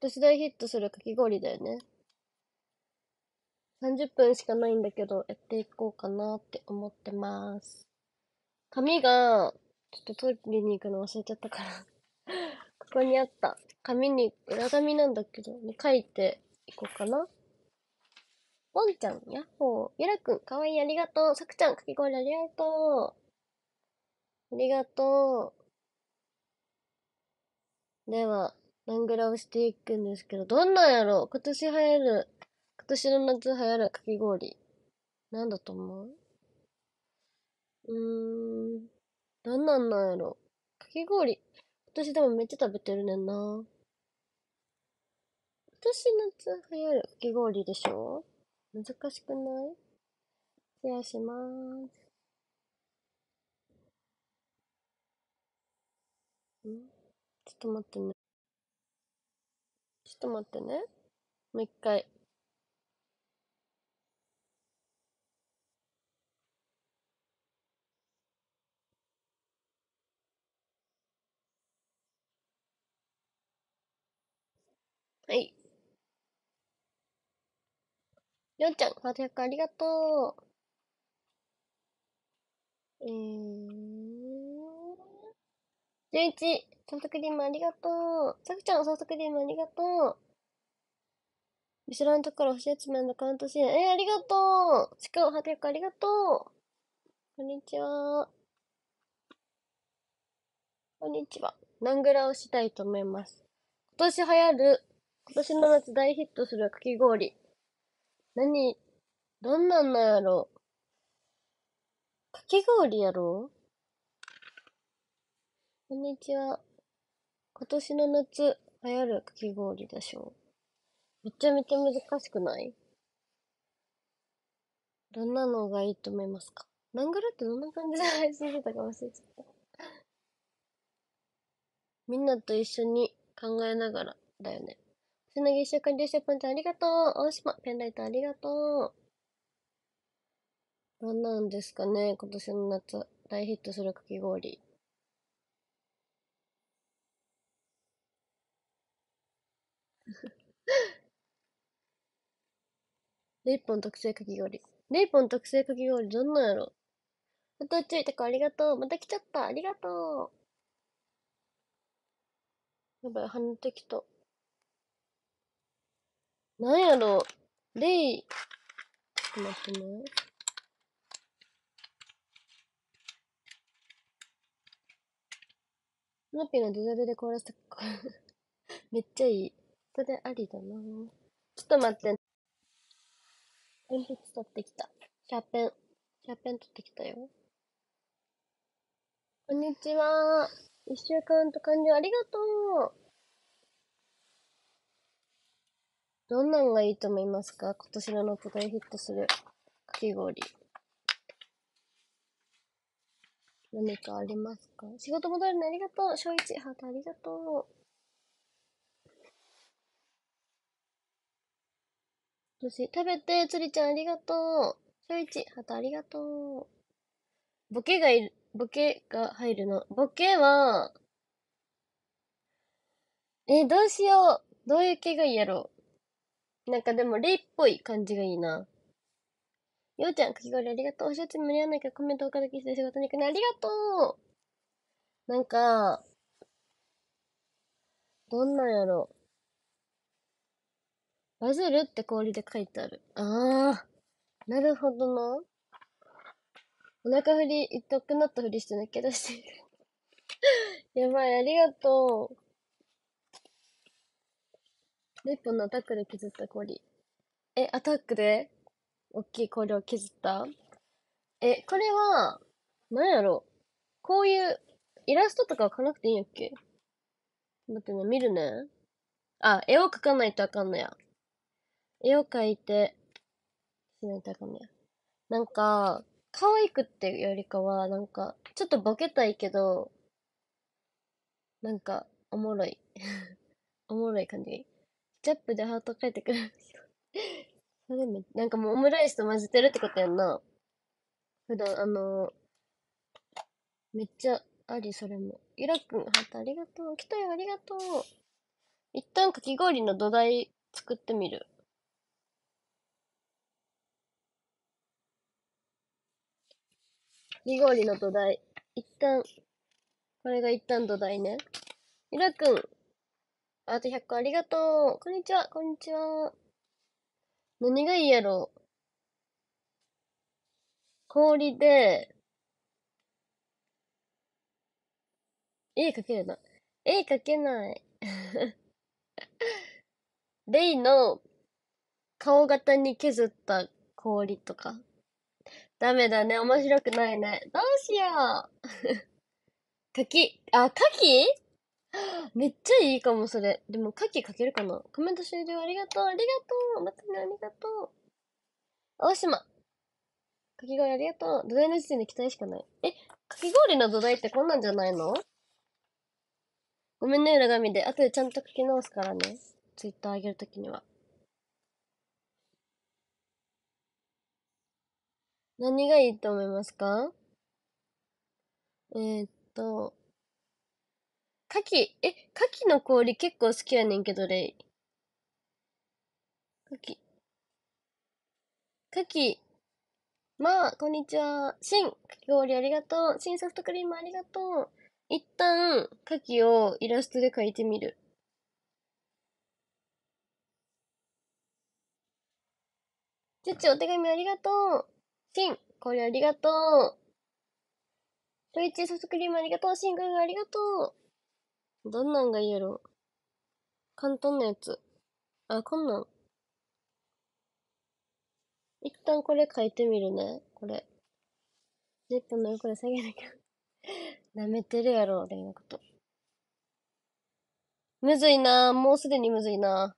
私大ヒットするかき氷だよね。30分しかないんだけど、やっていこうかなって思ってます。紙が、ちょっと取りに行くの忘れちゃったから ここにあった。紙に、裏紙なんだけど、ね、書いていこうかな。ぽんちゃん、ヤッホー。ゆらくん、かわいい、ありがとう。さくちゃん、かき氷ありがとう。ありがとう。では。ラングラをしていくんですけど、どんなんやろう今年流行る。今年の夏流行るかき氷。なんだと思ううーん。どんなんなんやろうかき氷。今年でもめっちゃ食べてるねんな。今年夏流行るかき氷でしょ難しくないシェアしまーす。んちょっと待ってね。ちょっと待ってね。もう一回。はい。りょうちゃん、活躍ありがとう。えー十一、ソフトクリームありがとう。さくちゃん、ソフトクリームありがとう。見知らんところ星集めのカウントシーン。えー、ありがとう。ちくん、はてくありがとう。こんにちは。こんにちは。ナングラをしたいと思います。今年流行る、今年の夏大ヒットするかき氷。何、どんなんなんやろかき氷やろこんにちは。今年の夏、流行るかき氷でしょう。めちゃめちゃ難しくないどんなのがいいと思いますかラングラってどんな感じで配信してたか忘れちゃった。みんなと一緒に考えながらだよね。つなぎ一週間、りしぽんちゃんありがとう大島、ペンライトありがとうどんなんですかね今年の夏。大ヒットするかき氷。レイポン特製かき氷。レイポン特製かき氷どんなんやろまたょいとこありがとう。また来ちゃった。ありがとう。やばい、跳ねてきた。なんやろレイ。ちょっと待ってね。ナピのデザルで凍らせた。めっちゃいい。それありだな。ちょっと待って、鉛筆取ってきた。シャーペン。シャーペン取ってきたよ。こんにちは。一週間と完了ありがとう。どんなんがいいと思いますか今年の夏大ヒットするかき氷。何かありますか仕事戻るのありがとう。小一ハートありがとう。年、食べて、つりちゃんありがとう。しょいち、はたありがとう。ボケがいる、ボケが入るの。ボケは、え、どうしよう。どういう毛がいいやろう。なんかでも、レイっぽい感じがいいな。ようちゃん、かき氷ありがとう。おしゃつに間に合わないからコメントおかけして仕事に行くね。ありがとうなんか、どんなんやろバズるって氷で書いてある。ああ、なるほどな。お腹振り、痛くなったふりして泣き出してる。やばい、ありがとう。1本のアタックで削った氷。え、アタックで大きい氷を削ったえ、これは、なんやろこういうイラストとか描かなくていいんやっけ待ってね、見るね。あ、絵を描かないとあかんのや。絵を描いて、なんか、可愛くっていうよりかは、なんか、ちょっとボケたいけど、なんか、おもろい。おもろい感じがいい。チャップでハート描いてくれる人。それめなんかもうオムライスと混ぜてるってことやんな。普段、あのー、めっちゃあり、それも。ゆらくん、ハートありがとう。来たよ、ありがとう。一旦かき氷の土台作ってみる。2号にの土台。一旦、これが一旦土台ね。ゆらくん。あと100個ありがとう。こんにちは、こんにちは。何がいいやろう。氷で、絵描けるな。絵描けない。レイの顔型に削った氷とか。ダメだね。面白くないね。どうしよう。柿。あ、柿めっちゃいいかも、それ。でも、柿かけるかなコメント終了。ありがとう。ありがとう。またね、ありがとう。大島。かき氷ありがとう。土台の時点で期待しかない。え、かき氷の土台ってこんなんじゃないのごめんね、裏紙で。後でちゃんと書き直すからね。ツイッター上げるときには。何がいいと思いますかえー、っと、牡蠣、え、牡蠣の氷結構好きやねんけど、レイ。牡蠣。牡蠣。まあ、こんにちは。シン、氷ありがとう。シンソフトクリームありがとう。一旦、牡蠣をイラストで描いてみる。チュッチお手紙ありがとう。シン、これありがとう。トイチソフトクリームありがとう。シンくんありがとう。どんなんがいいやろ。簡単なやつ。あ、こんなん。一旦これ書いてみるね。これ。10分のこれ下げなきゃ。舐めてるやろ、俺のこと。むずいなもうすでにむずいな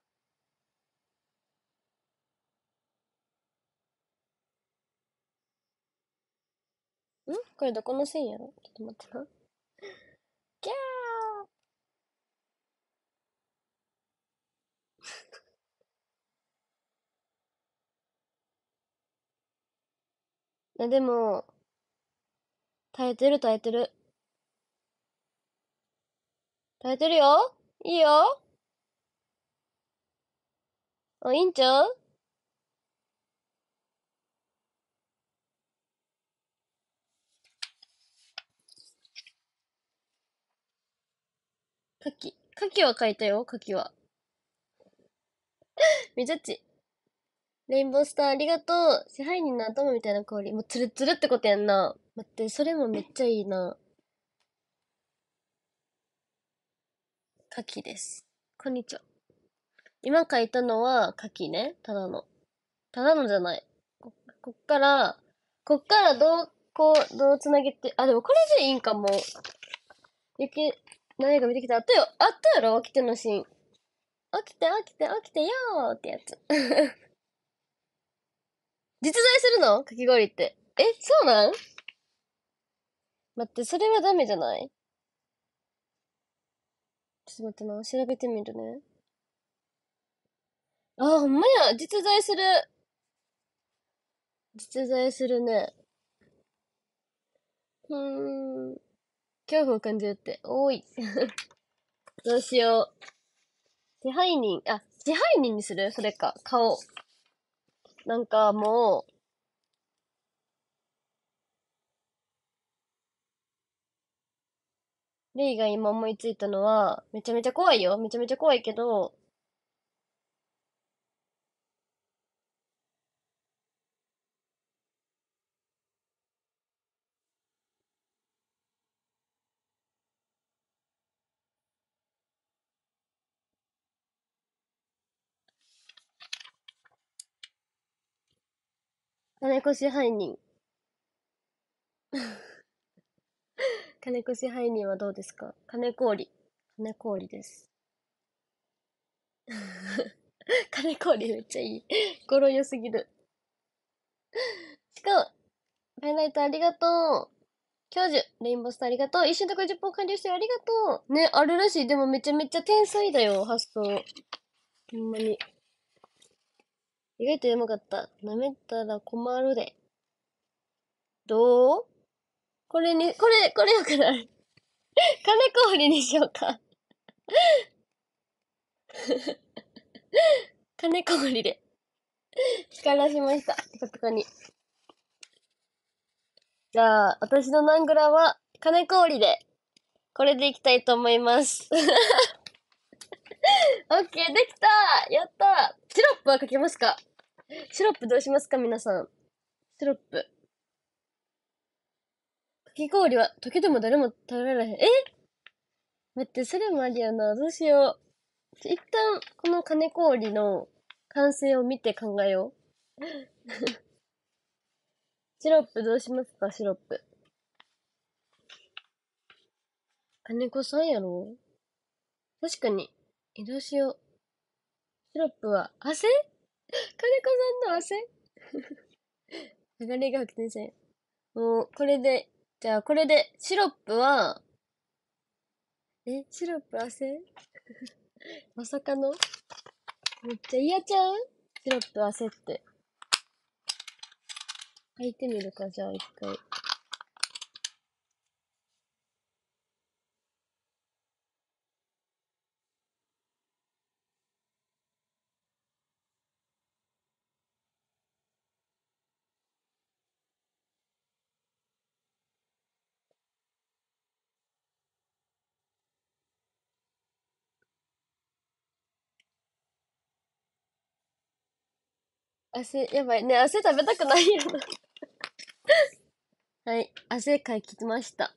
これどこの線やろちょっと待ってな。ギャーいでも、耐えてる耐えてる。耐えてるよいいよあ、いいんちゃうカキ。カキは書いたよ、カキは。み ずっち。レインボースターありがとう。支配人の頭みたいな香り。もうツルツルってことやんな。待って、それもめっちゃいいな。カキです。こんにちは。今書いたのはカキね。ただの。ただのじゃない。ここっから、こっからどう、こう、どうつなげて、あ、でもこれでいいんかも。ゆき、何映見てきたあったよあったやろ起きてのシーン。起きて起きて起きてよーってやつ。実在するのかき氷って。え、そうなん待って、それはダメじゃないちょっと待ってな、調べてみるね。あ、ほんまや、実在する。実在するね。うーん。恐怖を感じるって、多い。どうしよう。支配人、あ、支配人にするそれか、顔。なんかもう、レイが今思いついたのは、めちゃめちゃ怖いよ。めちゃめちゃ怖いけど、金子支配人。金子支配人はどうですか金氷。金氷です。金氷めっちゃいい。語呂良すぎる。しかも、パイライトありがとう。教授、レインボースターありがとう。一瞬で50本完了してありがとう。ね、あるらしい。でもめちゃめちゃ天才だよ、発想。ほんまに。意外とやばかった。舐めたら困るで。どうこれに、これ、これよくない金氷にしようか金氷で。光らしました。ピカピカに。じゃあ、私のナングラは、金氷で。これでいきたいと思います。オッケー、できたやったチロップはかけますかシロップどうしますか皆さん。シロップ。かき氷は溶けても誰も食べられへん。え待って、それもありやな。どうしよう。一旦、この金氷の完成を見て考えよう。シロップどうしますか、シロップ。金子さんやろ確かに。え、どうしよう。シロップは、汗金子さんの汗流れが白線。もう、これで、じゃあこれで、シロップは、え、シロップ汗 まさかのめっちゃ嫌ちゃうシロップ汗って。履いてみるか、じゃあ一回。汗、やばいね、汗食べたくないよ はい、汗かいきました。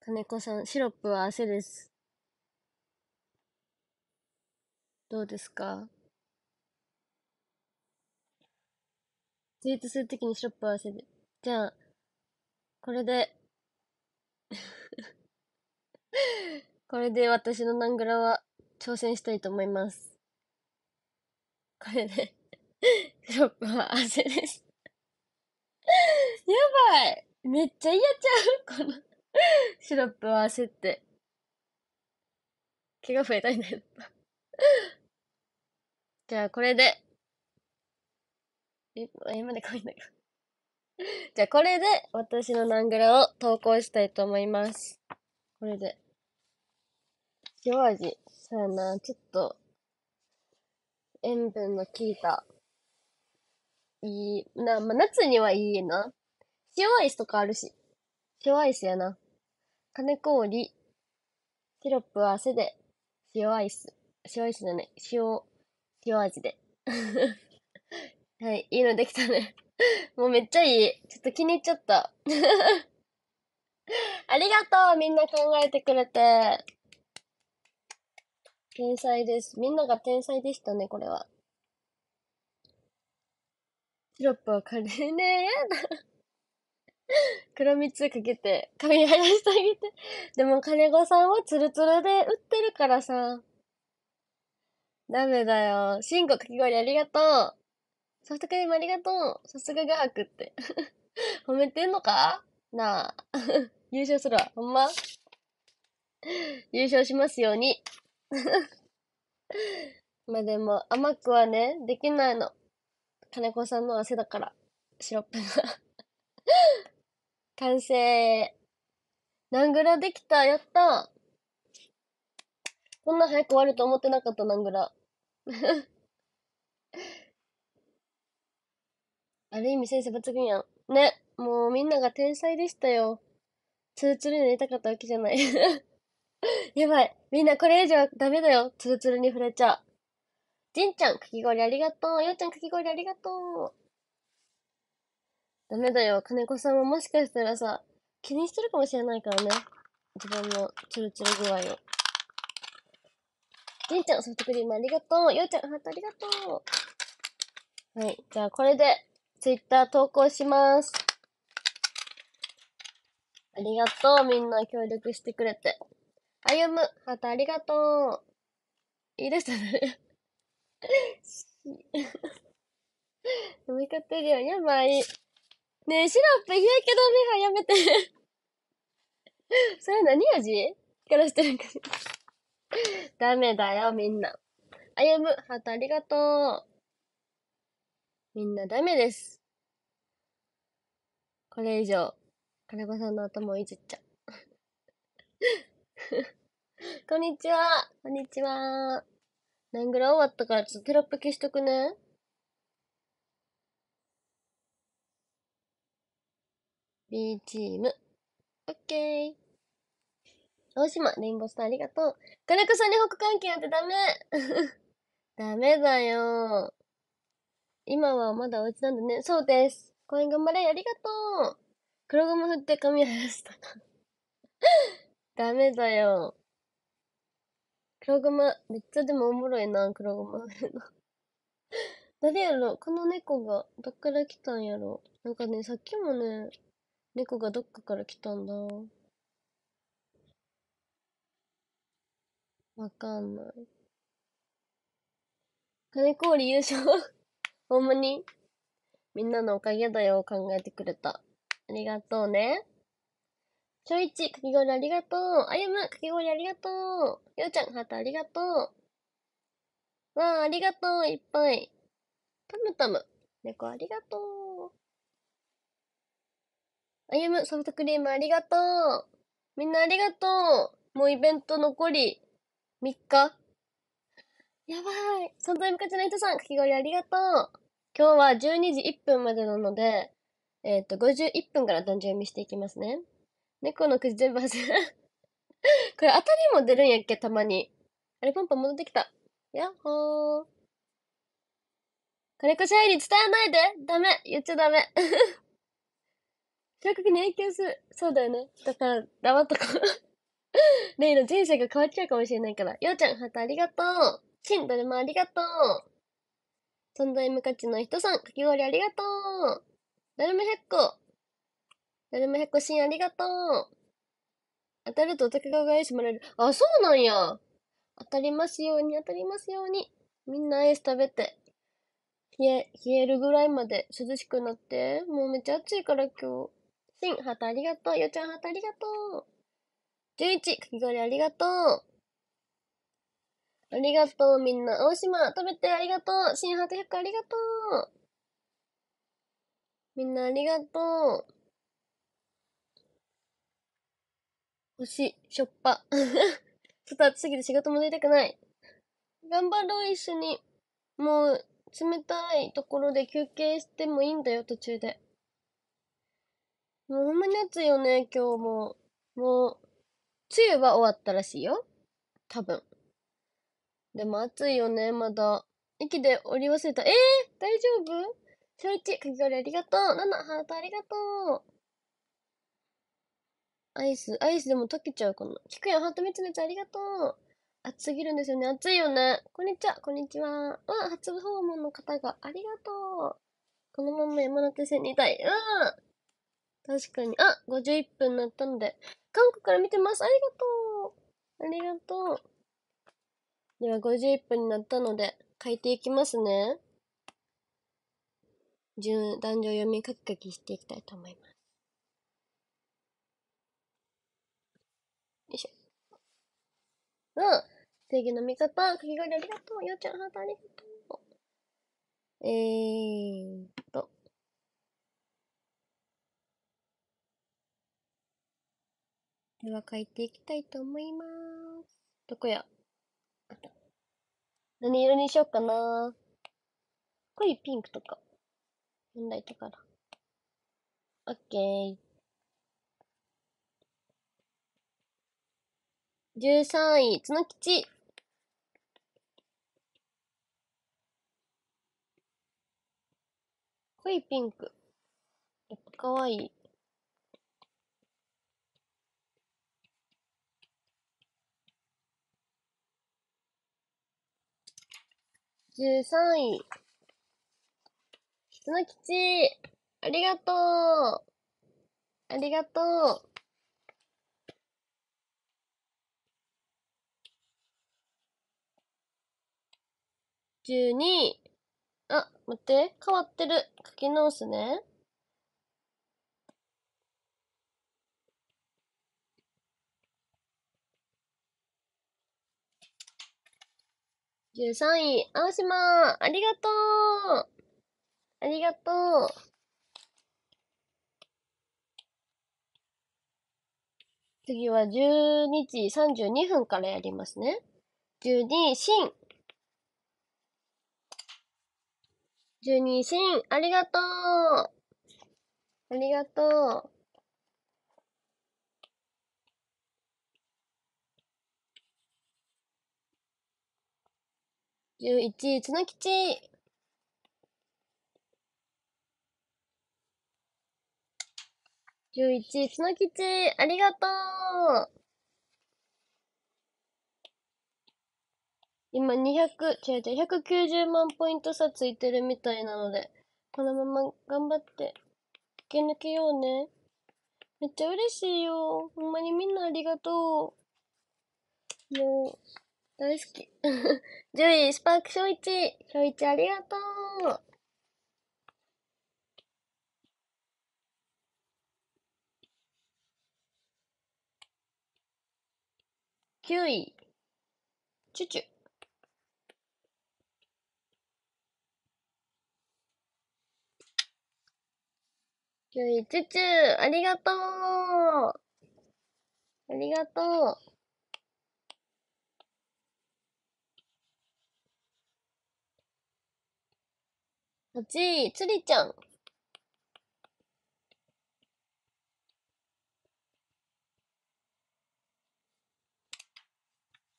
金子さん、シロップは汗です。どうですかツイートするときにシロップは汗で。じゃあ、これで これで私のナングラは挑戦したいと思います。これで、クロップは汗です。やばいめっちゃ嫌ちゃうこの、シロップは汗って。毛が増えたいんだよ。じゃあ、これで。え、今で来いんだけど。じゃあ、これで私のナングラを投稿したいと思います。これで。塩味。そうやな、ちょっと塩分の効いた、いい、な、まあ、夏にはいいな。塩アイスとかあるし。塩アイスやな。金氷、シロップは汗で、塩アイス。塩アイスだね。塩、塩味で。はい、いいのできたね。もうめっちゃいい。ちょっと気に入っちゃった。ありがとうみんな考えてくれて。天才です。みんなが天才でしたね、これは。シロップはカレーねやだ。黒蜜かけて、髪生やしてあげて。でも金子さんはツルツルで売ってるからさ。ダメだよ。シンコかき氷ありがとう。ソフトクリームありがとう。さすが画伯って。褒めてんのかなあ。優勝するわ。ほんま優勝しますように。まあでも甘くはねできないの金子さんの汗だからシロップが完成何グラできたやったこんな早く終わると思ってなかった何グラ ある意味先生抜群やんねもうみんなが天才でしたよツルツルになりたかったわけじゃない やばい。みんなこれ以上ダメだよ。ツルツルに触れちゃう。じんちゃん、かき氷ありがとう。ようちゃん、かき氷ありがとう。ダメだよ。金子さんももしかしたらさ、気にしてるかもしれないからね。自分のツルツル具合を。じんちゃん、ソフトクリームありがとう。ようちゃん、ハートありがとう。はい。じゃあ、これで、ツイッター投稿します。ありがとう。みんな協力してくれて。歩む、ハートありがとう。いいですね。飲み買ってるよ、やばい。ねえ、シロップ、日焼け止めがやめて。それ何味からしてるんかダメだよ、みんな。あゆむ、ハートありがとう。みんなダメです。これ以上、金子さんの頭をいじっちゃう。こんにちは。こんにちは。何ぐらい終わったからちょっとテロップ消しとくね。B チーム。オッケー。青島、レインボースターありがとう。金子さんに北関係なんてダメ ダメだよ。今はまだお家なんだね。そうです。公演頑張れ、ありがとう。黒ゴム振って髪生やした。ダメだよ。黒ごま、めっちゃでもおもろいな、黒ごま。誰やろこの猫が、どっから来たんやろなんかね、さっきもね、猫がどっかから来たんだ。わかんない。金氷優勝 ほんまにみんなのおかげだよ、考えてくれた。ありがとうね。ちょいち、かき氷ありがとう。あゆむ、かき氷ありがとう。ようちゃん、ハートありがとう。わあ、ありがとう、いっぱい。たむたむ、猫ありがとう。あゆむ、ソフトクリームありがとう。みんなありがとう。もうイベント残り3日。やばい。存在昔のムカチさん、かき氷ありがとう。今日は12時1分までなので、えっ、ー、と、51分から単純読みしていきますね。猫の口全部外れ これ当たりも出るんやっけ、たまに。あれ、ポンポン戻ってきた。やっほー。金子社員に伝えないでダメ言っちゃダメ性格 に影響する。そうだよね。だから、黙っとこう。レイの人生が変わっちゃうかもしれないから。ようちゃん、ハートありがとう。シン、どれもありがとう。存在無価値の人さん、かき氷ありがとう。だるま100個。誰も100個シンありがとう。当たるとお得が返してもらえる。あ、そうなんや。当たりますように、当たりますように。みんなアイス食べて。冷え、冷えるぐらいまで涼しくなって。もうめっちゃ暑いから今日。シン、ハートありがとう。よちゃん、ハートありがとう。11、かき氷ありがとう。ありがとう、みんな。大島、食べてありがとう。シン、ハート100ありがとう。みんなありがとう。欲しい。しょっぱ。ちょっと暑すぎて仕事も出たくない。頑張ろう、一緒に。もう、冷たいところで休憩してもいいんだよ、途中で。もうほんまに暑いよね、今日も。もう、梅雨は終わったらしいよ。多分。でも暑いよね、まだ。駅で降り忘れた。えー、大丈夫小一かき氷ありがとう。なな、ハートありがとう。アイス、アイスでも溶けちゃうかな。聞くよ。ハートめちゃめちゃありがとう。暑すぎるんですよね。暑いよね。こんにちは、こんにちは。あ、初訪問の方がありがとう。このまま山手線にいたい。うん。確かに。あ、51分になったので。韓国から見てます。ありがとう。ありがとう。では、51分になったので、書いていきますね。順、男女読み書き書きしていきたいと思います。うん正義の味方かき氷ありがとうようちゃんハートありがとうえーっと。では書いていきたいと思います。どこや何色にしようかな濃いピンクとか。問題だから。オッケー。13位、角吉。濃いピンク。やっぱかわいい。13位。角吉。ありがとう。ありがとう。中に、あ、待って、変わってる。書き直すね。13位、青島、ありがとうありがとう次は12時32分からやりますね。12、ン。十二神、ありがとうありがとう十一、つの吉十一、つの吉ありがとう今200、違う違う、190万ポイント差ついてるみたいなので、このまま頑張って駆け抜けようね。めっちゃ嬉しいよ。ほんまにみんなありがとう。もう、大好き。10 位、スパーク小一。小一ありがとう。9位、チュチュ。キュイ、チュチュありがとうありがとう8ち、つりちゃん。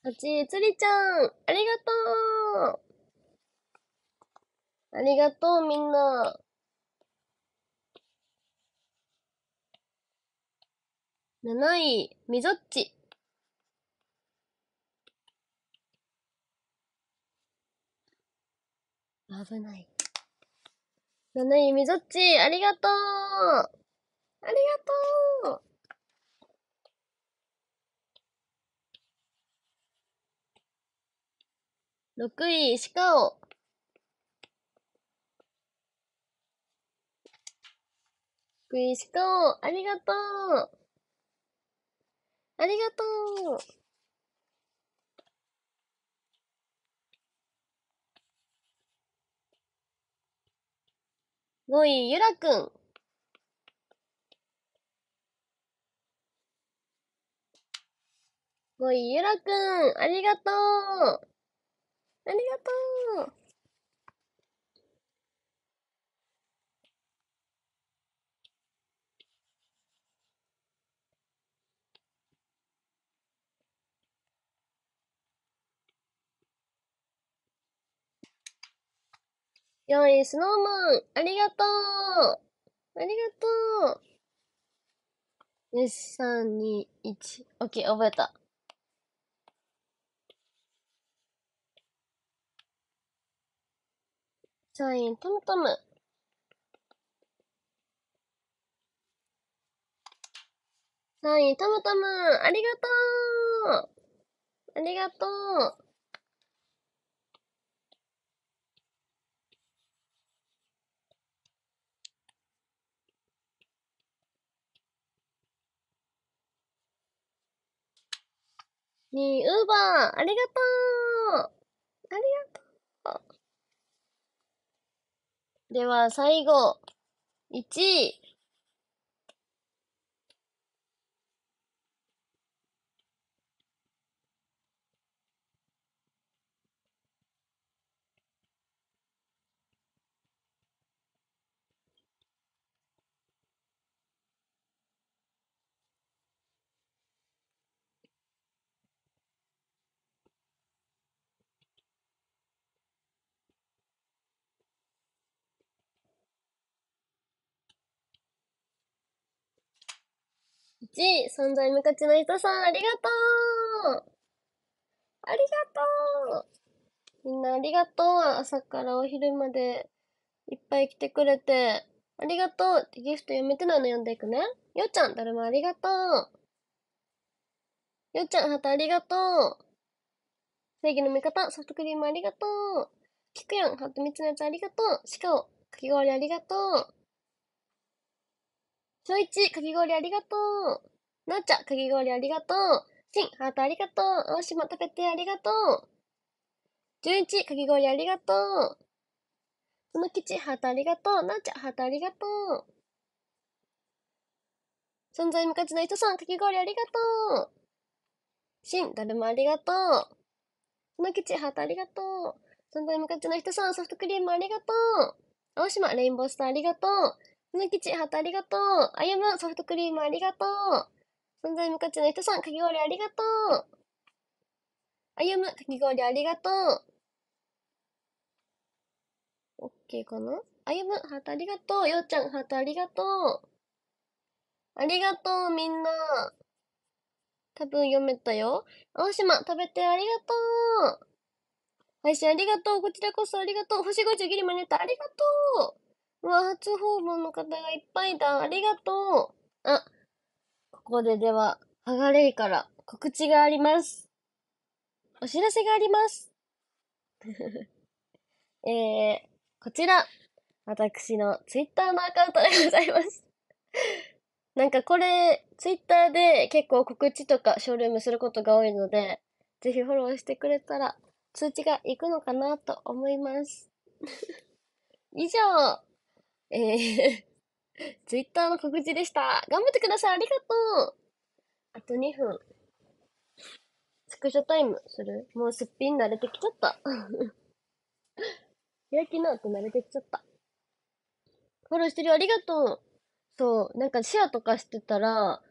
8ち、つりちゃん。ありがとうありがとう、みんな。7位、みぞっち。危ない。7位、みぞっち、ありがとうありがとう六位、かお。六位、かお、ありがとうありがとう5位、ゆらくん。5位、ゆらくん。ありがとう。ありがとう。よい、スノーマン、ありがとうありがとうよし、3、2、1。オッケー、覚えた。3位、イン、トムトム。3位、イン、トムトム、ありがとうありがとうに、ウーバーありがとうありがとうでは、最後、1位。ち、存在無価値の人さん、ありがとうありがとうみんなありがとう朝からお昼までいっぱい来てくれて、ありがとうってギフト読めてないの読んでいくね。よっちゃん、誰もありがとうよっちゃん、ハートありがとう正義の味方、ソフトクリームありがとう。キクヤン、ハート3つのやつありがとう。シカオ、かき氷ありがとう。ちょいち、かき氷ありがとう。なっちゃ、かき氷ありがとう。しん、ハートありがとう。青島食べてありがとう。い一、かき氷ありがとう。つむきち、ハートありがとう。なっちゃ、ハートありがとう。存在無価値の人さん、かき氷ありがとう。しん、だるまありがとう。つむきち、ハートありがとう。存在無価値の人さん、ソフトクリームありがとう。青島、レインボースターありがとう。ぬきち、ハートありがとう。あゆむ、ソフトクリームありがとう。存在無価値の人さん、かき氷ありがとう。あゆむ、かき氷ありがとう。オッケーかなあゆむ、ハートありがとう。ようちゃん、ハートありがとう。ありがとう、みんな。多分読めたよ。青島、食べてありがとう。配信ありがとう。こちらこそありがとう。星5時ギリまねた。ありがとう。うわ、初訪問の方がいっぱいだ。ありがとう。あ、ここででは、ハガレイから告知があります。お知らせがあります。えー、こちら、私のツイッターのアカウントでございます。なんかこれ、ツイッターで結構告知とかショールームすることが多いので、ぜひフォローしてくれたら通知がいくのかなと思います。以上えー、ツイッターの告知でした。頑張ってください。ありがとう。あと2分。スクショタイムするもうすっぴん慣れてきちゃった。開き直って慣れてきちゃった。フォローしてるよ。ありがとう。そう、なんかシェアとかしてたら、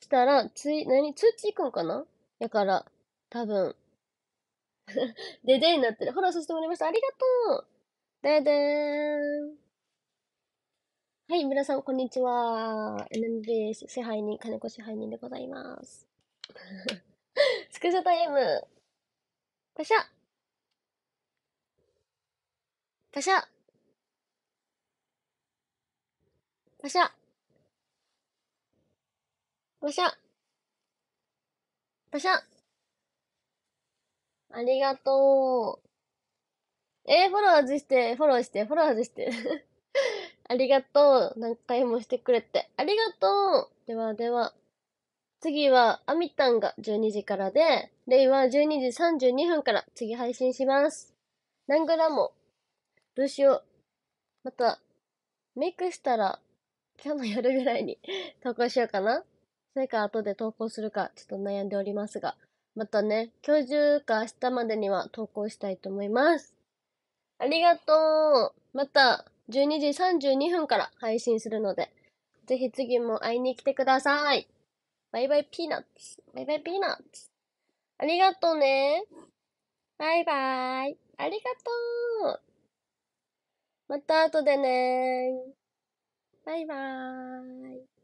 したら、つい、何通知行くんかなやから、多分。ででになってる。フォローさせてもらいました。ありがとうで、でーん。はい、皆さん、こんにちは。NMB 支配人、金子支配人でございます。スクショタイム。パシャパシャパシャパシャパシャありがとう。えー、フォロー外して、フォローして、フォロー外して。ありがとう。何回もしてくれて。ありがとう。ではでは。次は、あみたんが12時からで、レイは12時32分から次配信します。何グラも、どうしよう。また、メイクしたら、今日の夜ぐらいに 投稿しようかな。それか後で投稿するか、ちょっと悩んでおりますが。またね、今日中か明日までには投稿したいと思います。ありがとうまた、12時32分から配信するので、ぜひ次も会いに来てください。バイバイピーナッツ。バイバイピーナッツ。ありがとうね。バイバイ。ありがとう。また後でね。バイバーイ。